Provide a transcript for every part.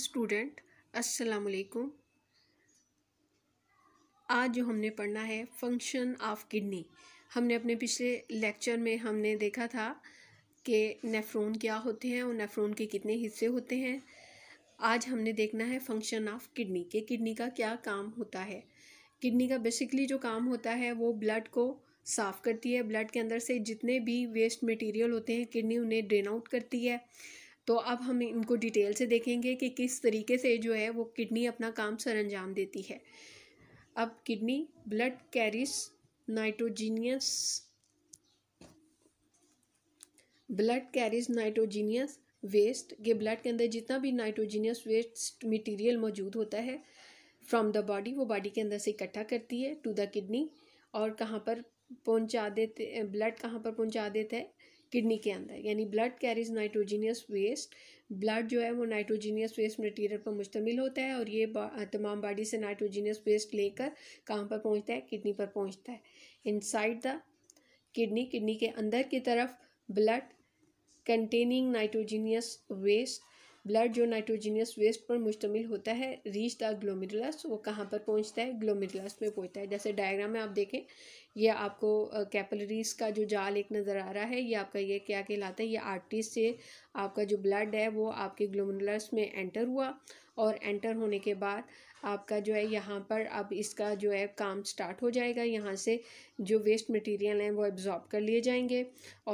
student अस्सलाम वालेकुम आज जो हमने पढ़ना है फंक्शन ऑफ किडनी हमने अपने पिछले लेक्चर में हमने देखा था कि नेफ्रोन क्या होते हैं और नेफ्रोन के कितने हिस्से होते हैं आज हमने देखना है फंक्शन ऑफ किडनी के किडनी का क्या काम होता है किडनी का बेसिकली जो काम होता है वो ब्लड को साफ़ करती है ब्लड के अंदर से जितने भी वेस्ट मटेरियल होते हैं किडनी उन्हें ड्रेन आउट करती है तो अब हम इनको डिटेल से देखेंगे कि किस तरीके से जो है वो किडनी अपना काम सर अंजाम देती है अब kidney blood carries nitrogenous blood carries nitrogenous waste ये ब्लड के अंदर जितना भी नाइट्रोजीनियस वेस्ट मटीरियल मौजूद होता है फ्रॉम द बॉडी वो बॉडी के अंदर से इकट्ठा करती है टू द किडनी और कहाँ पर पहुँचा देते ब्लड कहाँ पर पहुँचा देता है किडनी के अंदर यानी blood carries nitrogenous waste blood जो है वो नाइट्रोजीनियस वेस्ट मटेरियल पर मुश्तमिल होता है और ये तमाम बॉडी से नाइट्रोजीनियस वेस्ट लेकर कहाँ पर पहुँचता है किडनी पर पहुँचता है इनसाइड द किडनी किडनी के अंदर की तरफ blood containing nitrogenous waste blood जो नाइट्रोजीनियस वेस्ट पर मुश्तमिल होता है रीच द ग्लोमेरुलस वो कहाँ पर पहुँचता है ग्लोमेरुलस में पहुँचता है जैसे डायग्राम में आप देखें ये आपको कैपलरीज का जो जाल एक नज़र आ रहा है ये आपका ये क्या कहलाता है ये आर्टिस से आपका जो ब्लड है वो आपके ग्लोमुलस में एंटर हुआ और एंटर होने के बाद आपका जो है यहाँ पर अब इसका जो है काम स्टार्ट हो जाएगा यहाँ से जो वेस्ट मटेरियल हैं वो एब्जॉर्ब कर लिए जाएंगे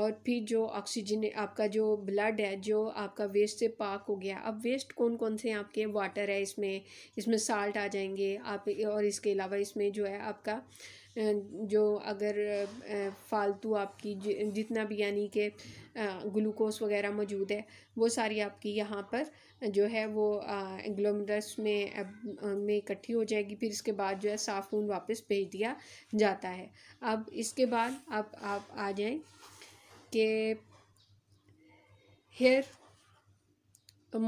और फिर जो ऑक्सीजन आपका जो ब्लड है जो आपका वेस्ट से पाक हो गया अब वेस्ट कौन कौन से आपके वाटर है इसमें इसमें साल्ट आ जाएंगे आप और इसके अलावा इसमें जो है आपका जो अगर फालतू आपकी जितना भी यानी कि ग्लूकोस वगैरह मौजूद है वो सारी आपकी यहाँ पर जो है वो ग्लोमरस में में इकट्ठी हो जाएगी फिर इसके बाद जो है साफ खून वापस भेज दिया जाता है अब इसके बाद आप आप आ जाएं कि here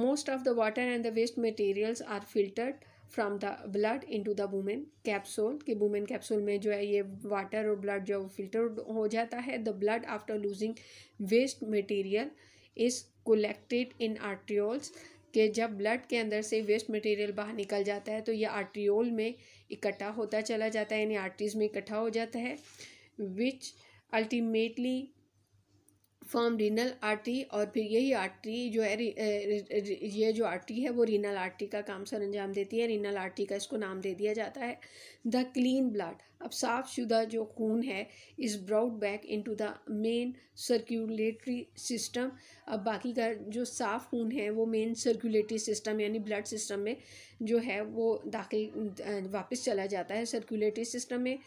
most of the water and the waste materials are filtered from the blood into the Bowman capsule कि वुमेन कैप्सूल में जो है ये वाटर और ब्लड जो फिल्टर हो जाता है the blood after losing waste material is collected in arterioles के जब ब्लड के अंदर से वेस्ट मटीरियल बाहर निकल जाता है तो ये आर्ट्रियोल में इकट्ठा होता चला जाता है यानी आर्टरीज में इकट्ठा हो जाता है which ultimately form renal artery और फिर यही आर्टरी जो है eh, ये जो आर्टरी है वो रीनल आर्टरी का काम सर अंजाम देती है रीनल आर्टरी का इसको नाम दे दिया जाता है द क्लीन ब्लड अब साफ शुदा जो खून है is brought back into the main circulatory system अब बाकी का जो साफ खून है वो मेन सर्कुलेटरी सिस्टम यानी ब्लड सिस्टम में जो है वो दाखिल eh, वापस चला जाता है सर्कुलेटरी सिस्टम में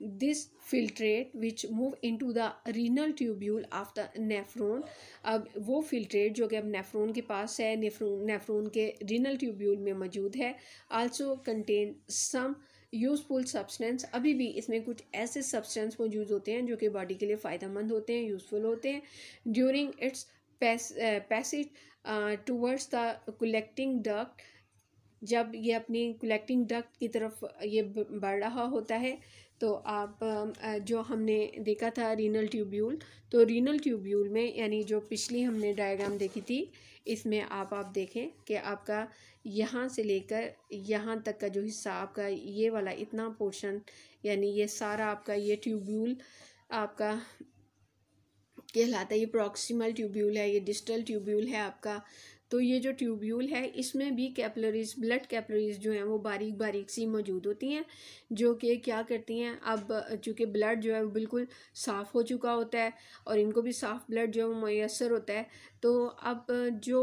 This filtrate which move into the renal tubule after nephron अब वो filtrate जो कि अब nephron के पास है nephron nephron के renal tubule में मौजूद है also contain some useful substance अभी भी इसमें कुछ ऐसे सब्सटेंस मौजूद होते हैं जो कि बॉडी के लिए फ़ायदेमंद होते हैं यूज़फुल होते हैं during its passage towards the collecting duct जब ये अपनी कलेक्टिंग डक्ट की तरफ ये बढ़ रहा होता है तो आप जो हमने देखा था रीनल ट्यूब्यूल तो रीनल ट्यूब्यूल में यानी जो पिछली हमने डायग्राम देखी थी इसमें आप आप देखें कि आपका यहाँ से लेकर यहाँ तक का जो हिस्सा आपका ये वाला इतना पोर्शन यानी ये सारा आपका ये ट्यूब्यूल आपका कहलाता है ये प्रॉक्सिमल ट्यूब्यूल है ये डिस्टल ट्यूब्यूल है आपका तो ये जो ट्यूब्यूल है इसमें भी कैपलरीज ब्लड कैपलरीज जो हैं वो बारीक बारीक सी मौजूद होती हैं जो कि क्या करती हैं अब चूँकि ब्लड जो है वो बिल्कुल साफ़ हो चुका होता है और इनको भी साफ़ ब्लड जो है वो मैसर होता है तो अब जो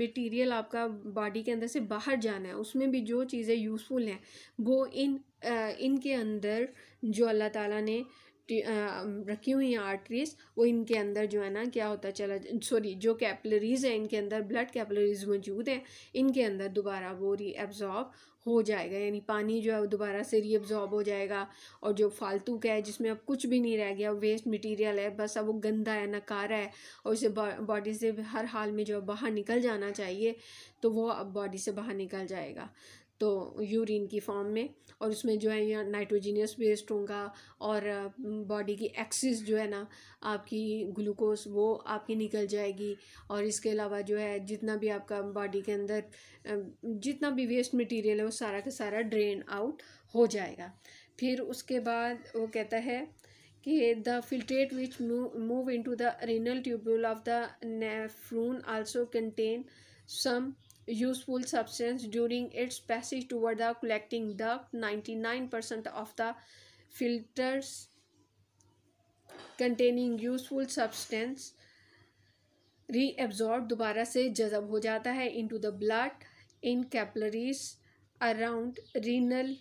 मटेरियल आपका बॉडी के अंदर से बाहर जाना है उसमें भी जो चीज़ें यूज़फुल हैं वो इन आ, इनके अंदर जो अल्लाह ताला ने रखी हुई हैं आर्टरीज वो इनके अंदर जो है ना क्या होता चला सॉरी जो कैपलरीज हैं इनके अंदर ब्लड कैपलरीज मौजूद हैं इनके अंदर दोबारा वो रीअब्ज़ॉर्ब हो जाएगा यानी पानी जो है दोबारा से रीअब्ज़ॉर्ब हो जाएगा और जो फालतू का है जिसमें अब कुछ भी नहीं रह गया वेस्ट मटेरियल है बस अब वो गंदा है नकारा है और उसे बॉडी से हर हाल में जो बाहर निकल जाना चाहिए तो वो अब बॉडी से बाहर निकल जाएगा तो यूरिन की फॉर्म में और उसमें जो है यहाँ नाइट्रोजीनियस वेस्ट होगा और बॉडी की एक्सिस जो है ना आपकी ग्लूकोस वो आपकी निकल जाएगी और इसके अलावा जो है जितना भी आपका बॉडी के अंदर जितना भी वेस्ट मटेरियल है वो सारा का सारा ड्रेन आउट हो जाएगा फिर उसके बाद वो कहता है कि the filtrate which move into the renal tubule of the nephron also contain some useful substance during its passage toward the collecting duct 99% of the filters containing useful substance reabsorb दोबारा से जजब हो जाता है into the blood in capillaries around renal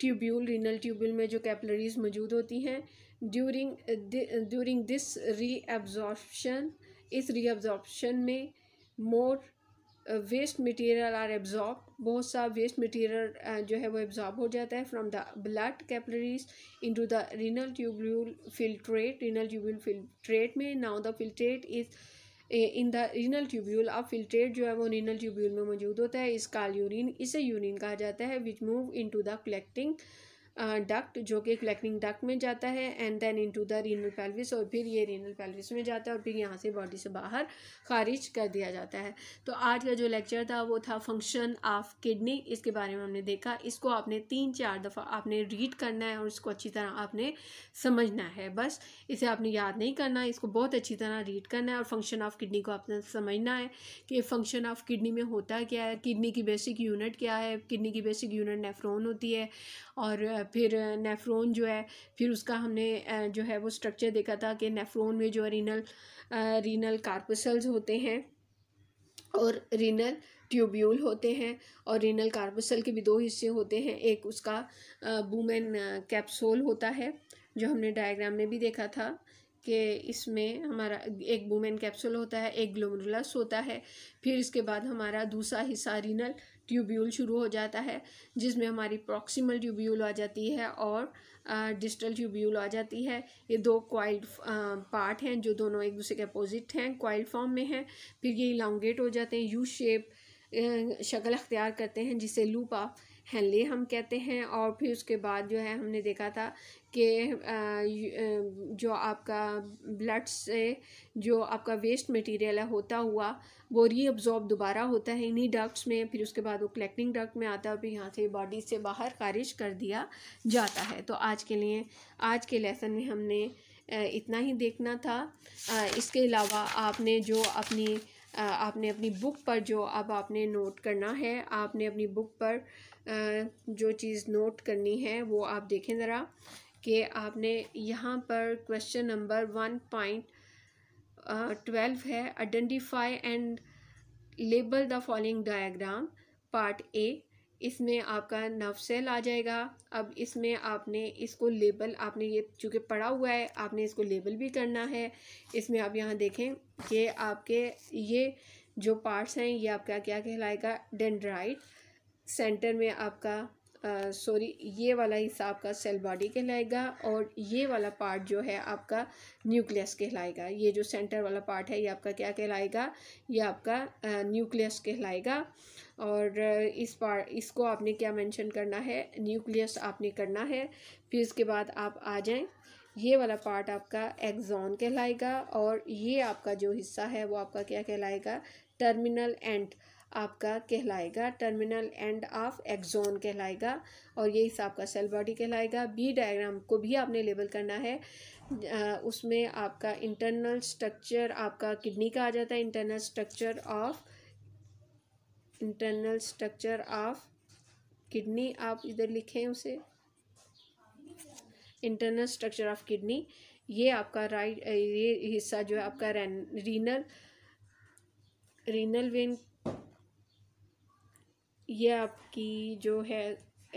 tubule renal tubule में जो capillaries मौजूद होती हैं ड्यूरिंग ड्यूरिंग दिस रीअब्जॉर्प्शन इस रीअब्जॉर्प्शन में more waste material are absorb बहुत सा वेस्ट मटेरियल जो है वो एब्जॉर्ब हो जाता है from the blood capillaries into the renal tubule filtrate renal tubule filtrate में now the filtrate is in the renal tubule अब फिल्ट्रेट जो है वो रीनल ट्यूब्यूल में मौजूद होता है इस काल यूरिन इसे यूरिन कहा जाता है which move into the collecting duct जो कि क्लैक्निंग डक्ट में जाता है and then into the renal pelvis और फिर ये रीनल पेल्विस में जाता है और फिर यहाँ से बॉडी से बाहर खारिज कर दिया जाता है तो आज का जो लेक्चर था वो था फंक्शन ऑफ किडनी इसके बारे में हमने देखा इसको आपने तीन चार दफ़ा आपने रीड करना है और इसको अच्छी तरह आपने समझना है बस इसे आपने याद नहीं करना इसको बहुत अच्छी तरह रीड करना है और फंक्शन ऑफ किडनी को आपने समझना है कि फंक्शन ऑफ किडनी में होता क्या है किडनी की बेसिक यूनिट क्या है किडनी की बेसिक यूनिट नेफ्रोन होती है और फिर नेफ्रोन जो है फिर उसका हमने जो है वो स्ट्रक्चर देखा था कि नेफ्रोन में जो रीनल रीनल कार्पसल्स होते हैं और रीनल ट्यूब्यूल होते हैं और रीनल कार्पसल के भी दो हिस्से होते हैं एक उसका बूमेन कैप्सोल होता है जो हमने डायग्राम में भी देखा था कि इसमें हमारा एक बूमेन कैप्सूल होता है एक ग्लोमरुलस होता है फिर इसके बाद हमारा दूसरा हिस्सा रीनल ट्यूब्यूल शुरू हो जाता है जिसमें हमारी प्रॉक्सिमल ट्यूब्यूल आ जाती है और डिस्टल ट्यूब्यूल आ जाती है ये दो क्वाइल्ड पार्ट हैं जो दोनों एक दूसरे के अपोजिट हैं क्वाइल्ड फॉर्म में हैं फिर ये इलांगेट हो जाते हैं यू शेप शक्ल अख्तियार करते हैं जिसे लूप ऑफ हेनली हम कहते हैं और फिर उसके बाद जो है हमने देखा था कि जो आपका ब्लड से जो आपका वेस्ट मटेरियल है होता हुआ वो रीअब्जॉर्ब दोबारा होता है इन्हीं डक्ट्स में फिर उसके बाद वो कलेक्टिंग डक्ट में आता है और फिर यहाँ से बॉडी से बाहर खारिज कर दिया जाता है तो आज के लिए आज के लेसन में हमने इतना ही देखना था इसके अलावा आपने जो अपनी आपने अपनी बुक पर जो अब आपने नोट करना है आपने अपनी बुक पर जो चीज़ नोट करनी है वो आप देखें ज़रा कि आपने यहाँ पर question number one point twelve है identify and label the following diagram part A इसमें आपका नवसेल आ जाएगा अब इसमें आपने इसको लेबल आपने ये चूँकि पढ़ा हुआ है आपने इसको लेबल भी करना है इसमें आप यहाँ देखें कि आपके ये जो पार्ट्स हैं ये आपका क्या कहलाएगा डेंड्राइट सेंटर में आपका सॉरी ये वाला हिस्सा आपका सेल बॉडी कहलाएगा और ये वाला पार्ट जो है आपका न्यूक्लियस कहलाएगा ये जो सेंटर वाला पार्ट है ये आपका क्या कहलाएगा ये आपका न्यूक्लियस कहलाएगा और इस पार इसको आपने क्या मेंशन करना है न्यूक्लियस आपने करना है फिर इसके बाद आप आ जाएं ये वाला पार्ट आपका एग्जॉन कहलाएगा और ये आपका जो हिस्सा है वो आपका क्या कहलाएगा टर्मिनल एंड आपका कहलाएगा टर्मिनल एंड ऑफ एक्जोन कहलाएगा और ये हिस्सा आपका सेल बॉडी कहलाएगा बी डायग्राम को भी आपने लेबल करना है उसमें आपका इंटरनल स्ट्रक्चर आपका किडनी का आ जाता है internal structure of internal structure of kidney आप इधर लिखें उसे इंटरनल स्ट्रक्चर ऑफ किडनी ये आपका राइट ये हिस्सा जो है आपका रीनल रीनल वेन ये आपकी जो है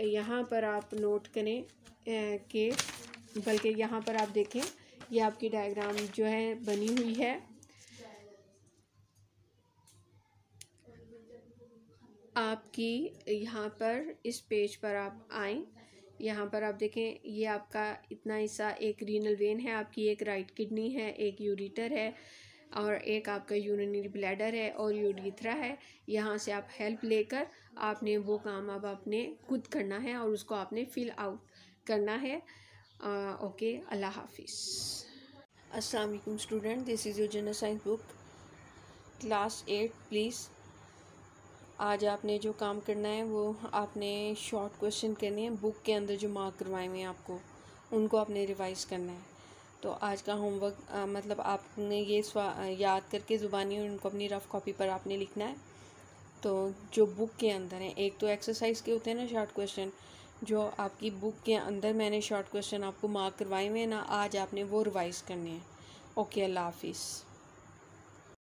यहाँ पर आप नोट करें कि बल्कि यहाँ पर आप देखें ये आपकी डायग्राम जो है बनी हुई है आपकी यहाँ पर इस पेज पर आप आए यहाँ पर आप देखें ये आपका इतना हिस्सा एक रीनल वेन है आपकी एक राइट किडनी है एक यूरिटर है और एक आपका यूरिनरी ब्लैडर है और यूडिथ्रा है यहाँ से आप हेल्प लेकर आपने वो काम अब आपने खुद करना है और उसको आपने फिल आउट करना है ओके अल्लाह हाफिज़ अस्सलाम वालेकुम student this is your general science book class eight please आज आपने जो काम करना है वो आपने शॉर्ट क्वेश्चन करने हैं बुक के अंदर जो मार्क करवाए हुए हैं आपको उनको आपने रिवाइज करना है तो आज का होमवर्क मतलब आपने ये याद करके ज़ुबानी उनको अपनी रफ़ कॉपी पर आपने लिखना है तो जो बुक के अंदर हैं एक तो एक्सरसाइज के होते हैं ना शॉर्ट क्वेश्चन जो आपकी बुक के अंदर मैंने शॉर्ट क्वेश्चन आपको मार्क करवाए हुए हैं ना आज आपने वो रिवाइज़ करने हैं ओके अल्लाह हाफिज़